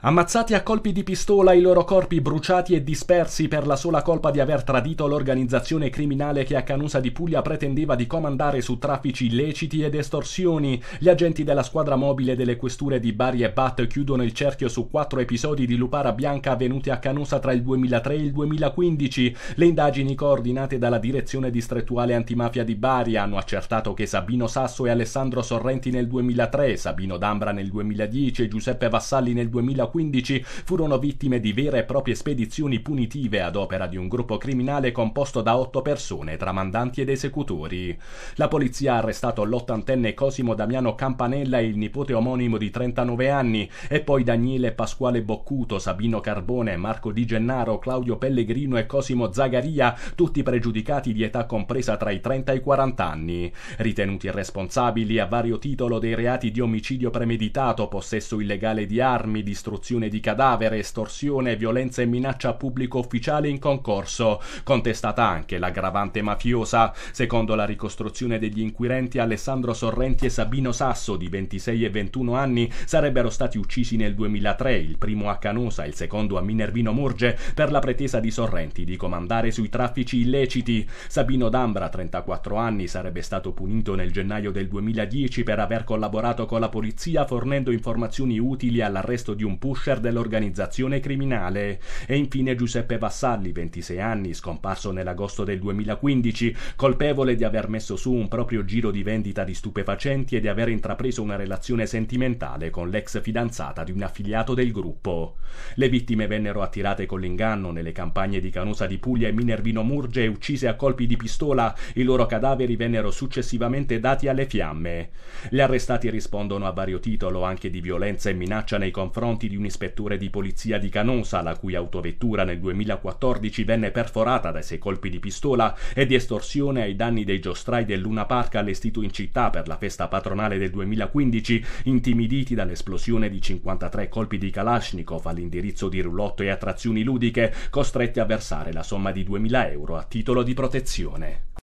Ammazzati a colpi di pistola, i loro corpi bruciati e dispersi per la sola colpa di aver tradito l'organizzazione criminale che a Canusa di Puglia pretendeva di comandare su traffici illeciti ed estorsioni. Gli agenti della squadra mobile delle questure di Bari e Bat chiudono il cerchio su quattro episodi di lupara bianca avvenuti a Canusa tra il 2003 e il 2015. Le indagini coordinate dalla direzione distrettuale antimafia di Bari hanno accertato che Sabino Sasso e Alessandro Sorrenti nel 2003, Sabino D'Ambra nel 2010 e Giuseppe Vassalli nel 2015 1915 furono vittime di vere e proprie spedizioni punitive ad opera di un gruppo criminale composto da otto persone, tra mandanti ed esecutori. La polizia ha arrestato l'ottantenne Cosimo Damiano Campanella e il nipote omonimo di 39 anni e poi Daniele Pasquale Boccuto, Sabino Carbone, Marco Di Gennaro, Claudio Pellegrino e Cosimo Zagaria, tutti pregiudicati di età compresa tra i 30 e i 40 anni, ritenuti responsabili a vario titolo dei reati di omicidio premeditato, possesso illegale di armi, distruzione distruzione di cadavere, estorsione, violenza e minaccia a pubblico ufficiale in concorso. Contestata anche l'aggravante mafiosa. Secondo la ricostruzione degli inquirenti, Alessandro Sorrenti e Sabino Sasso, di 26 e 21 anni, sarebbero stati uccisi nel 2003, il primo a Canosa, il secondo a Minervino Murge, per la pretesa di Sorrenti di comandare sui traffici illeciti. Sabino D'Ambra, 34 anni, sarebbe stato punito nel gennaio del 2010 per aver collaborato con la polizia fornendo informazioni utili all'arresto di un pubblico pusher dell'organizzazione criminale. E infine Giuseppe Vassalli, 26 anni, scomparso nell'agosto del 2015, colpevole di aver messo su un proprio giro di vendita di stupefacenti e di aver intrapreso una relazione sentimentale con l'ex fidanzata di un affiliato del gruppo. Le vittime vennero attirate con l'inganno nelle campagne di Canosa di Puglia e Minervino Murge e uccise a colpi di pistola. I loro cadaveri vennero successivamente dati alle fiamme. Gli arrestati rispondono a vario titolo anche di violenza e minaccia nei confronti di un ispettore di polizia di Canosa, la cui autovettura nel 2014 venne perforata dai sei colpi di pistola, e di estorsione ai danni dei giostrai del Luna Park allestito in città per la festa patronale del 2015, intimiditi dall'esplosione di 53 colpi di Kalashnikov all'indirizzo di Rulotto e attrazioni ludiche, costretti a versare la somma di 2.000 euro a titolo di protezione.